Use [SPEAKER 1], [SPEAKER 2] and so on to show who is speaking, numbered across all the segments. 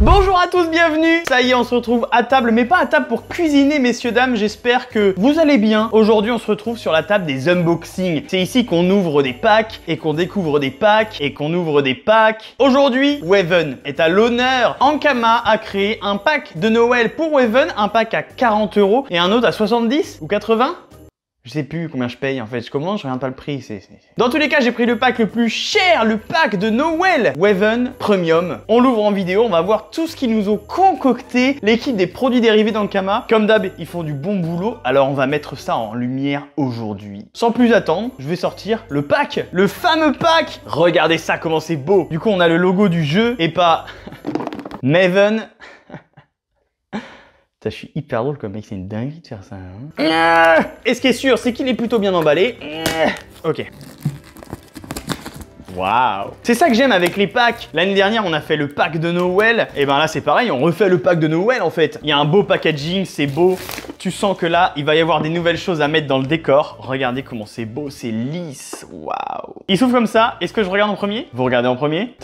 [SPEAKER 1] Bonjour à tous, bienvenue Ça y est, on se retrouve à table, mais pas à table pour cuisiner, messieurs, dames. J'espère que vous allez bien. Aujourd'hui, on se retrouve sur la table des unboxings. C'est ici qu'on ouvre des packs, et qu'on découvre des packs, et qu'on ouvre des packs. Aujourd'hui, Waven est à l'honneur. Ankama a créé un pack de Noël pour Waven, un pack à 40 euros, et un autre à 70 ou 80 je sais plus combien je paye en fait, je commence, je regarde pas le prix, c'est... Dans tous les cas, j'ai pris le pack le plus cher, le pack de Noël Weaven Premium. On l'ouvre en vidéo, on va voir tout ce qu'ils nous ont concocté, l'équipe des produits dérivés dans le Kama. Comme d'hab, ils font du bon boulot, alors on va mettre ça en lumière aujourd'hui. Sans plus attendre, je vais sortir le pack, le fameux pack Regardez ça, comment c'est beau Du coup, on a le logo du jeu et pas... Maven... Ça, je suis hyper drôle comme mec, c'est une dinguerie de faire ça. Hein. et ce qui est sûr, c'est qu'il est plutôt bien emballé. Ok. Waouh C'est ça que j'aime avec les packs. L'année dernière, on a fait le pack de Noël. Et eh ben là, c'est pareil, on refait le pack de Noël en fait. Il y a un beau packaging, c'est beau. Tu sens que là, il va y avoir des nouvelles choses à mettre dans le décor. Regardez comment c'est beau, c'est lisse. Waouh Il s'ouvre comme ça. Est-ce que je regarde en premier Vous regardez en premier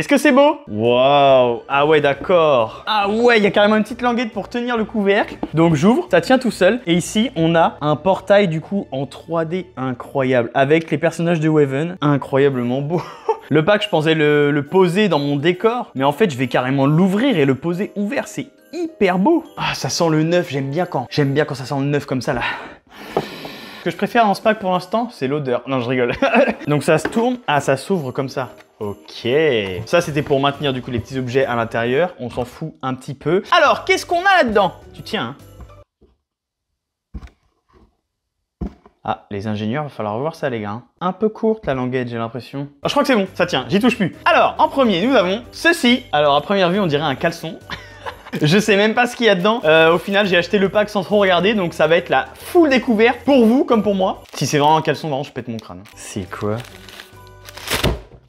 [SPEAKER 1] est-ce que c'est beau Waouh Ah ouais, d'accord Ah ouais, il y a carrément une petite languette pour tenir le couvercle. Donc j'ouvre, ça tient tout seul. Et ici, on a un portail du coup en 3D incroyable, avec les personnages de Waven, incroyablement beau. le pack, je pensais le, poser dans mon décor, mais en fait, je vais carrément l'ouvrir et le poser ouvert, c'est hyper beau. Ah, ça sent le neuf, j'aime bien quand. J'aime bien quand ça sent le neuf comme ça, là. Ce que je préfère dans ce pack pour l'instant, c'est l'odeur. Non, je rigole. Donc ça se tourne. Ah, ça s'ouvre comme ça. Ok. Ça, c'était pour maintenir du coup les petits objets à l'intérieur. On s'en fout un petit peu. Alors, qu'est-ce qu'on a là-dedans Tu tiens, hein Ah, les ingénieurs, il va falloir revoir ça, les gars. Hein. Un peu courte, la languette, j'ai l'impression. Ah, je crois que c'est bon, ça tient, j'y touche plus. Alors, en premier, nous avons ceci. Alors, à première vue, on dirait un caleçon. Je sais même pas ce qu'il y a dedans. Euh, au final, j'ai acheté le pack sans trop regarder, donc ça va être la full découverte pour vous comme pour moi. Si c'est vraiment un caleçon, vraiment, je pète mon crâne. C'est quoi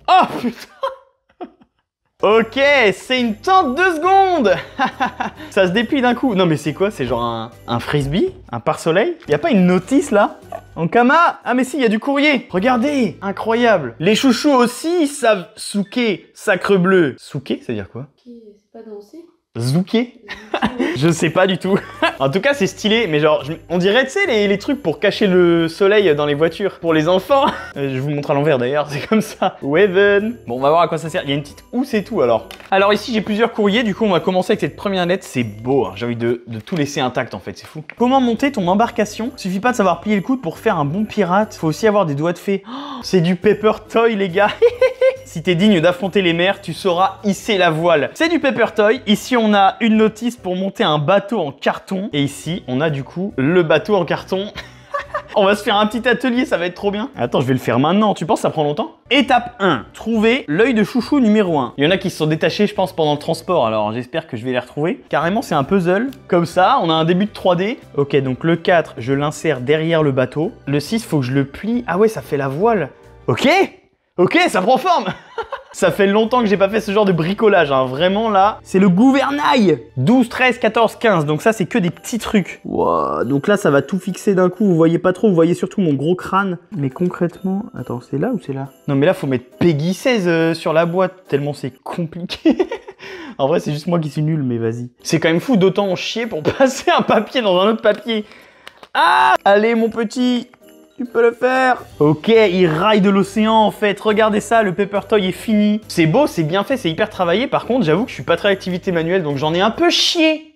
[SPEAKER 1] Oh putain Ok, c'est une tente de secondes Ça se déplie d'un coup. Non mais c'est quoi C'est genre un, frisbee Un pare-soleil Y a pas une notice là En Kama Ah mais si, il y a du courrier Regardez Incroyable Les chouchous aussi savent souquer, sacre bleu Souquer, ça veut dire quoi Qui C'est pas danser Zouké Je sais pas du tout. en tout cas, c'est stylé, mais genre, on dirait, tu sais, les, trucs pour cacher le soleil dans les voitures. Pour les enfants. Euh, je vous montre à l'envers d'ailleurs, c'est comme ça. Weaven Bon, on va voir à quoi ça sert. Il y a une petite housse et tout alors. Alors ici, j'ai plusieurs courriers, du coup, on va commencer avec cette première lettre. C'est beau, hein. j'ai envie de, tout laisser intact en fait, c'est fou. Comment monter ton embarcation Suffit pas de savoir plier le coude pour faire un bon pirate. Faut aussi avoir des doigts de fée. Oh, c'est du paper toy, les gars. Si t'es digne d'affronter les mers, tu sauras hisser la voile. C'est du paper toy. Ici, on a une notice pour monter un bateau en carton. Et ici, on a du coup le bateau en carton. On va se faire un petit atelier, ça va être trop bien. Attends, je vais le faire maintenant. Tu penses que ça prend longtemps Étape 1. Trouver l'œil de chouchou numéro 1. Il y en a qui se sont détachés, je pense, pendant le transport. Alors, j'espère que je vais les retrouver. Carrément, c'est un puzzle. Comme ça, on a un début de 3D. Ok, donc le 4, je l'insère derrière le bateau. Le 6, faut que je le plie. Ah ouais, ça fait la voile. Ok Ok, ça prend forme Ça fait longtemps que j'ai pas fait ce genre de bricolage, hein. vraiment là. C'est le gouvernail 12, 13, 14, 15, donc ça c'est que des petits trucs. Wow, donc là ça va tout fixer d'un coup, vous voyez pas trop, vous voyez surtout mon gros crâne. Mais concrètement, attends, c'est là ou c'est là Non mais là faut mettre Peggy 16 euh, sur la boîte, tellement c'est compliqué En vrai c'est juste moi qui suis nul, mais vas-y. C'est quand même fou d'autant en chier pour passer un papier dans un autre papier. Ah Allez mon petit tu peux le faire Ok, il raille de l'océan en fait. Regardez ça, le paper toy est fini. C'est beau, c'est bien fait, c'est hyper travaillé. Par contre, j'avoue que je suis pas très activité manuelle, donc j'en ai un peu chié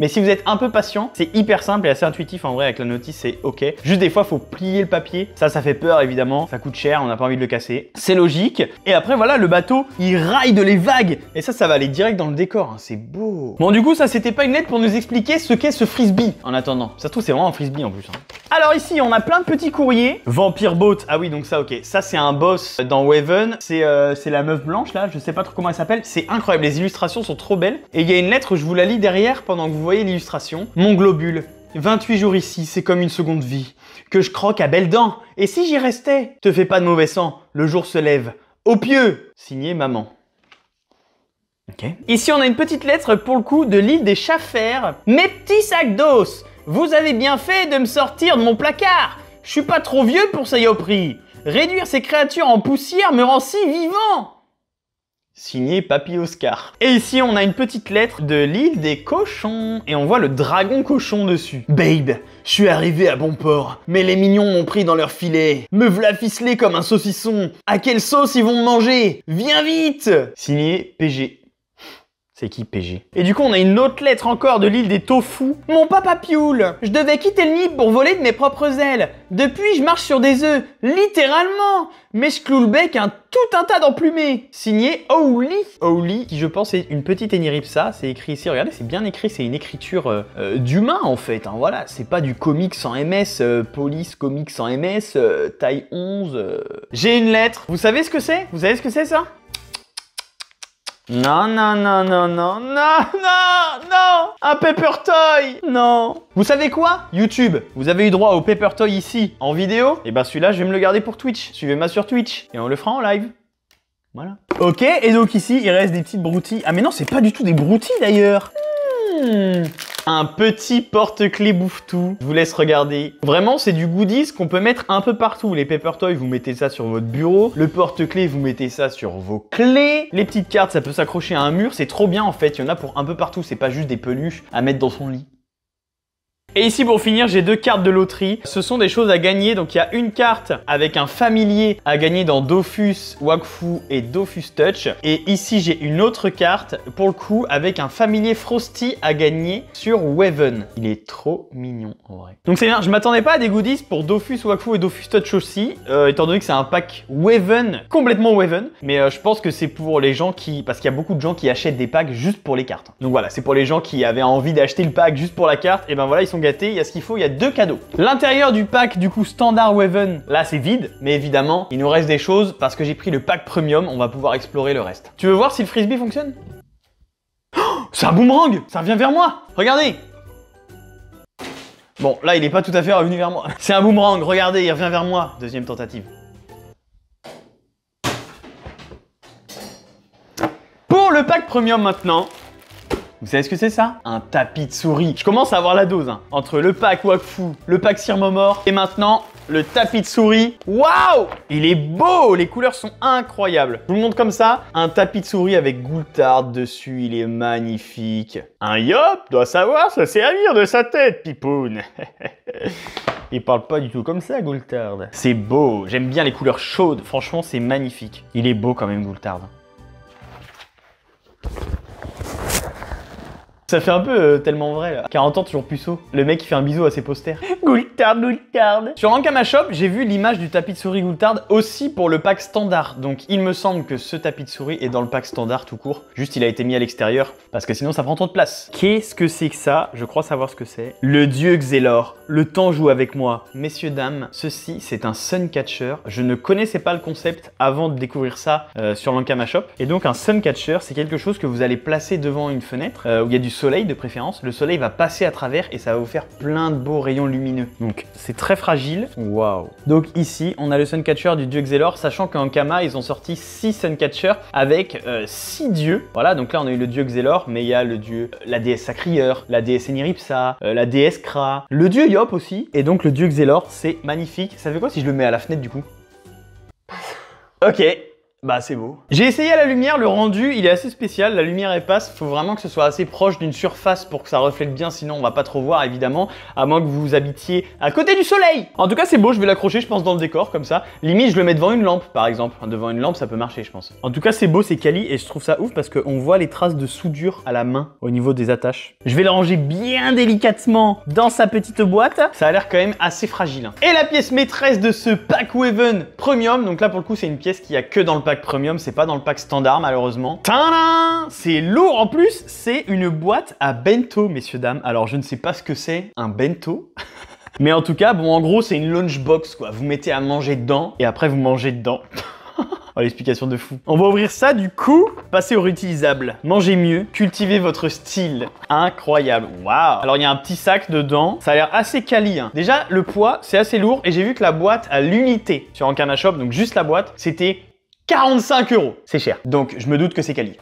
[SPEAKER 1] mais si vous êtes un peu patient, c'est hyper simple et assez intuitif en vrai avec la notice, c'est ok. Juste des fois, faut plier le papier. Ça, ça fait peur évidemment. Ça coûte cher, on n'a pas envie de le casser. C'est logique. Et après, voilà, le bateau, il raille de les vagues. Et ça, ça va aller direct dans le décor. Hein. C'est beau. Bon, du coup, ça, c'était pas une lettre pour nous expliquer ce qu'est ce frisbee. En attendant, ça trouve, c'est vraiment un frisbee en plus. Hein. Alors ici, on a plein de petits courriers. Vampire Boat. Ah oui, donc ça, ok. Ça, c'est un boss dans Waven. Euh, c'est la meuf blanche là. Je sais pas trop comment elle s'appelle. C'est incroyable. Les illustrations sont trop belles. Et il y a une lettre, je vous la lis derrière pendant que vous vous voyez l'illustration Mon globule, 28 jours ici, c'est comme une seconde vie, que je croque à belles dents. Et si j'y restais Te fais pas de mauvais sang, le jour se lève. Au pieu Signé maman. Ok. Ici, on a une petite lettre pour le coup de l'île des Chaffers. Mes petits sacs d'os Vous avez bien fait de me sortir de mon placard Je suis pas trop vieux pour ça, prix, Réduire ces créatures en poussière me rend si vivant Signé Papy Oscar. Et ici, on a une petite lettre de l'île des cochons. Et on voit le dragon cochon dessus. Babe, je suis arrivé à bon port. Mais les mignons m'ont pris dans leur filet. Me v'la ficeler comme un saucisson. À quelle sauce ils vont me manger Viens vite Signé PG. C'est qui PG Et du coup, on a une autre lettre encore de l'île des tofu. Mon papa pioule. Je devais quitter le nid pour voler de mes propres ailes. Depuis, je marche sur des œufs, littéralement Mais je cloue le bec un tout un tas d'emplumés Signé Ouli Ouli, qui je pense est une petite eniripsa. c'est écrit ici, regardez, c'est bien écrit, c'est une écriture euh, euh, d'humain en fait, hein. voilà, c'est pas du comics sans MS, euh, police comics sans MS, taille 11... J'ai une lettre, vous savez ce que c'est Vous savez ce que c'est ça non, non, non, non, non, non, non, non Un paper toy Non Vous savez quoi YouTube, vous avez eu droit au paper toy ici, en vidéo. Et eh ben celui-là, je vais me le garder pour Twitch. Suivez-moi sur Twitch. Et on le fera en live. Voilà. Ok, et donc ici, il reste des petites broutilles. Ah mais non, c'est pas du tout des broutilles d'ailleurs. Hmm un petit porte-clés bouffe-tout. Je vous laisse regarder. Vraiment, c'est du goodies qu'on peut mettre un peu partout. Les paper toys, vous mettez ça sur votre bureau. Le porte-clés, vous mettez ça sur vos clés. Les petites cartes, ça peut s'accrocher à un mur. C'est trop bien en fait. Il y en a pour un peu partout. C'est pas juste des peluches à mettre dans son lit. Et ici pour finir, j'ai deux cartes de loterie. Ce sont des choses à gagner. Donc il y a une carte avec un familier à gagner dans Dofus, Wakfu et Dofus Touch. Et ici j'ai une autre carte pour le coup avec un familier Frosty à gagner sur Weaven, Il est trop mignon en vrai. Donc c'est bien, je m'attendais pas à des goodies pour Dofus, Wakfu et Dofus Touch aussi. Euh, étant donné que c'est un pack Weaven, complètement Weaven Mais euh, je pense que c'est pour les gens qui... Parce qu'il y a beaucoup de gens qui achètent des packs juste pour les cartes. Donc voilà, c'est pour les gens qui avaient envie d'acheter le pack juste pour la carte. Et ben voilà, ils sont il y a ce qu'il faut, il y a deux cadeaux. L'intérieur du pack du coup standard Waven, là c'est vide, mais évidemment il nous reste des choses parce que j'ai pris le pack premium, on va pouvoir explorer le reste. Tu veux voir si le frisbee fonctionne oh, C'est un boomerang Ça vient vers moi Regardez Bon, là, il est pas tout à fait revenu vers moi. C'est un boomerang, regardez, il revient vers moi. Deuxième tentative. Pour le pack premium maintenant, vous savez ce que c'est ça Un tapis de souris. Je commence à avoir la dose. Hein. Entre le pack Wakfu, le pack Sirmomor et maintenant le tapis de souris. Waouh Il est beau Les couleurs sont incroyables. Je vous le montre comme ça. Un tapis de souris avec Goultard dessus. Il est magnifique. Un yop doit savoir se servir de sa tête, Pipoun. Il parle pas du tout comme ça, Goultard. C'est beau. J'aime bien les couleurs chaudes. Franchement, c'est magnifique. Il est beau quand même, Goultard. Ça fait un peu euh, tellement vrai. Là. 40 ans, toujours puceau. Le mec, qui fait un bisou à ses posters. Goultard, Goultard. Sur Anka Shop, j'ai vu l'image du tapis de souris Goultard aussi pour le pack standard. Donc, il me semble que ce tapis de souris est dans le pack standard tout court. Juste, il a été mis à l'extérieur parce que sinon, ça prend trop de place. Qu'est-ce que c'est que ça Je crois savoir ce que c'est. Le dieu Xelor. Le temps joue avec moi. Messieurs, dames, ceci, c'est un suncatcher. Je ne connaissais pas le concept avant de découvrir ça euh, sur Lankama Shop. Et donc, un suncatcher, c'est quelque chose que vous allez placer devant une fenêtre euh, où il y a du soleil soleil de préférence, le soleil va passer à travers et ça va vous faire plein de beaux rayons lumineux. Donc c'est très fragile. Waouh Donc ici, on a le Suncatcher du dieu Xelor, sachant qu'en Kama, ils ont sorti 6 Suncatchers avec euh, six dieux. Voilà, donc là on a eu le dieu Xelor, mais il y a le dieu, la déesse Sacrieur, la déesse Eniripsa, euh, la déesse Kra, le dieu Yop aussi. Et donc le dieu Xelor, c'est magnifique. Ça fait quoi si je le mets à la fenêtre du coup Ok, bah c'est beau. J'ai essayé à la lumière, le rendu il est assez spécial, la lumière est passe, faut vraiment que ce soit assez proche d'une surface pour que ça reflète bien, sinon on va pas trop voir évidemment, à moins que vous vous habitiez à côté du soleil En tout cas c'est beau, je vais l'accrocher je pense dans le décor comme ça, limite je le mets devant une lampe par exemple, devant une lampe ça peut marcher je pense. En tout cas c'est beau, c'est quali et je trouve ça ouf parce qu'on voit les traces de soudure à la main au niveau des attaches. Je vais le ranger bien délicatement dans sa petite boîte, ça a l'air quand même assez fragile. Hein. Et la pièce maîtresse de ce Pack weaven Premium, donc là pour le coup c'est une pièce qui a que dans le pack premium, c'est pas dans le pack standard malheureusement. C'est lourd en plus, c'est une boîte à bento messieurs dames. Alors je ne sais pas ce que c'est un bento. Mais en tout cas, bon en gros c'est une lunchbox quoi. Vous mettez à manger dedans et après vous mangez dedans. Oh, l'explication de fou. On va ouvrir ça, du coup, passer au réutilisable. Mangez mieux, cultivez votre style. Incroyable, waouh Alors, il y a un petit sac dedans, ça a l'air assez quali. Hein. Déjà, le poids, c'est assez lourd, et j'ai vu que la boîte à l'unité sur un Shop, donc juste la boîte, c'était 45 euros. C'est cher. Donc je me doute que c'est quali.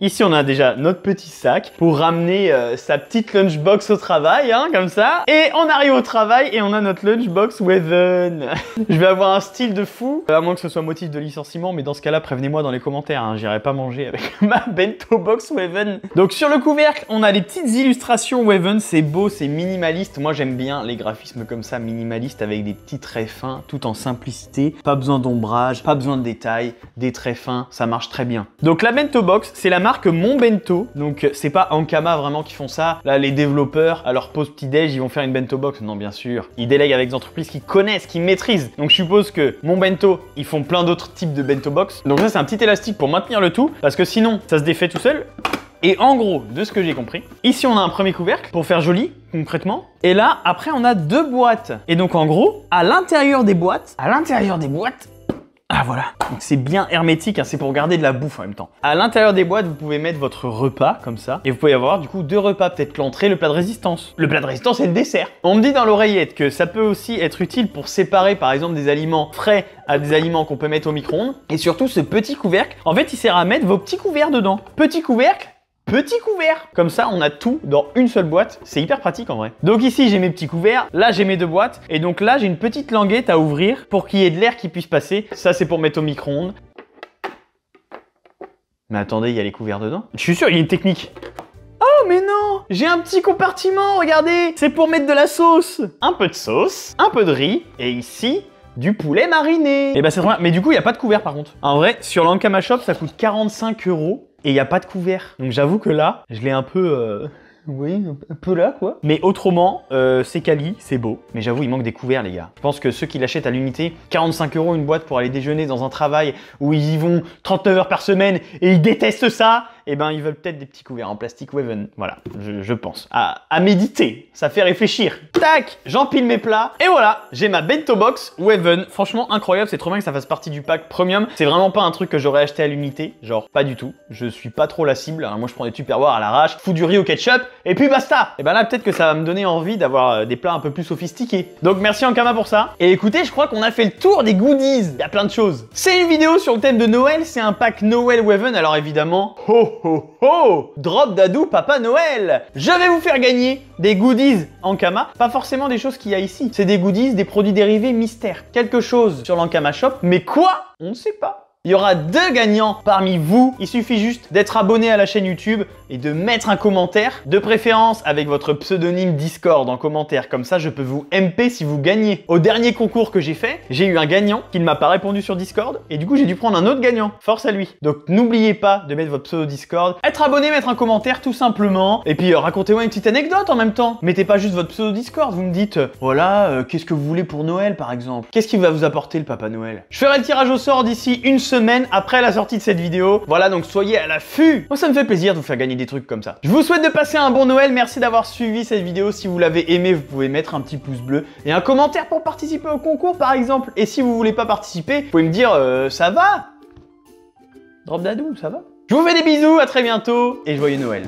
[SPEAKER 1] Ici on a déjà notre petit sac pour ramener euh, sa petite lunchbox au travail, hein, comme ça. Et on arrive au travail et on a notre lunchbox Weaven. je vais avoir un style de fou, euh, à moins que ce soit motif de licenciement, mais dans ce cas-là, prévenez-moi dans les commentaires, hein. j'irai pas manger avec ma bento box Weaven. Donc sur le couvercle, on a les petites illustrations Weaven, c'est beau, c'est minimaliste. Moi j'aime bien les graphismes comme ça, minimalistes, avec des petits traits fins, tout en simplicité. Pas besoin d'ombrage, pas besoin de détails des traits fins, ça marche très bien. Donc la bento box, c'est la marque Mon Bento. Donc c'est pas Ankama vraiment qui font ça. Là, les développeurs, à leur pause petit-déj, ils vont faire une bento box. Non, bien sûr. Ils délèguent avec des entreprises qui connaissent, qui maîtrisent. Donc je suppose que Mon Bento, ils font plein d'autres types de bento box. Donc ça, c'est un petit élastique pour maintenir le tout parce que sinon, ça se défait tout seul. Et en gros, de ce que j'ai compris, ici on a un premier couvercle pour faire joli, concrètement. Et là, après, on a deux boîtes. Et donc en gros, à l'intérieur des boîtes, à l'intérieur des boîtes, ah voilà, donc c'est bien hermétique, hein, c'est pour garder de la bouffe en même temps. À l'intérieur des boîtes, vous pouvez mettre votre repas comme ça, et vous pouvez avoir du coup deux repas, peut-être l'entrée, le plat de résistance. Le plat de résistance et le dessert. On me dit dans l'oreillette que ça peut aussi être utile pour séparer par exemple des aliments frais à des aliments qu'on peut mettre au micro-ondes. Et surtout ce petit couvercle, en fait il sert à mettre vos petits couverts dedans. Petit couvercle petit couverts. Comme ça, on a tout dans une seule boîte. C'est hyper pratique en vrai. Donc ici, j'ai mes petits couverts. Là, j'ai mes deux boîtes. Et donc là, j'ai une petite languette à ouvrir pour qu'il y ait de l'air qui puisse passer. Ça, c'est pour mettre au micro-ondes. Mais attendez, il y a les couverts dedans Je suis sûr, il y a une technique. Oh mais non J'ai un petit compartiment, regardez C'est pour mettre de la sauce Un peu de sauce, un peu de riz, et ici, du poulet mariné Et eh bah ben, c'est trop bien, mais du coup il n'y a pas de couvert par contre. En vrai, sur l'Ankama Shop, ça coûte 45 euros et il n'y a pas de couvert. Donc j'avoue que là, je l'ai un peu... Euh, oui, un peu là quoi. Mais autrement, euh, c'est quali, c'est beau. Mais j'avoue, il manque des couverts les gars. Je pense que ceux qui l'achètent à l'unité, 45 euros une boîte pour aller déjeuner dans un travail où ils y vont 39 heures par semaine et ils détestent ça, eh ben, ils veulent peut-être des petits couverts en plastique weaven. Voilà, je, pense. À, méditer, ça fait réfléchir. Tac, j'empile mes plats. Et voilà, j'ai ma bento box weaven. Franchement, incroyable, c'est trop bien que ça fasse partie du pack premium. C'est vraiment pas un truc que j'aurais acheté à l'unité. Genre, pas du tout. Je suis pas trop la cible. Hein. moi, je prends des tupperwares à l'arrache, fous du riz au ketchup, et puis basta. Et eh ben là, peut-être que ça va me donner envie d'avoir euh, des plats un peu plus sophistiqués. Donc, merci Ankama pour ça. Et écoutez, je crois qu'on a fait le tour des goodies. Il y a plein de choses. C'est une vidéo sur le thème de Noël. C'est un pack Noël Weaven. Alors, évidemment, oh oh oh Drop d'adou Papa Noël Je vais vous faire gagner des goodies en Kama. Pas forcément des choses qu'il y a ici. C'est des goodies, des produits dérivés mystères. Quelque chose sur l'Ankama Shop. Mais quoi On ne sait pas. Il y aura deux gagnants parmi vous. Il suffit juste d'être abonné à la chaîne YouTube et de mettre un commentaire, de préférence avec votre pseudonyme Discord en commentaire. Comme ça, je peux vous MP si vous gagnez. Au dernier concours que j'ai fait, j'ai eu un gagnant qui ne m'a pas répondu sur Discord et du coup, j'ai dû prendre un autre gagnant. Force à lui. Donc, n'oubliez pas de mettre votre pseudo Discord, être abonné, mettre un commentaire tout simplement et puis euh, racontez-moi une petite anecdote en même temps. Mettez pas juste votre pseudo Discord. Vous me dites, euh, voilà, euh, qu'est-ce que vous voulez pour Noël par exemple Qu'est-ce qui va vous apporter le Papa Noël Je ferai le tirage au sort d'ici une semaine semaine après la sortie de cette vidéo. Voilà, donc soyez à l'affût. Moi, ça me fait plaisir de vous faire gagner des trucs comme ça. Je vous souhaite de passer un bon Noël. Merci d'avoir suivi cette vidéo. Si vous l'avez aimé, vous pouvez mettre un petit pouce bleu et un commentaire pour participer au concours, par exemple. Et si vous voulez pas participer, vous pouvez me dire euh, ça va Drop d'adou, ça va Je vous fais des bisous, à très bientôt et joyeux Noël.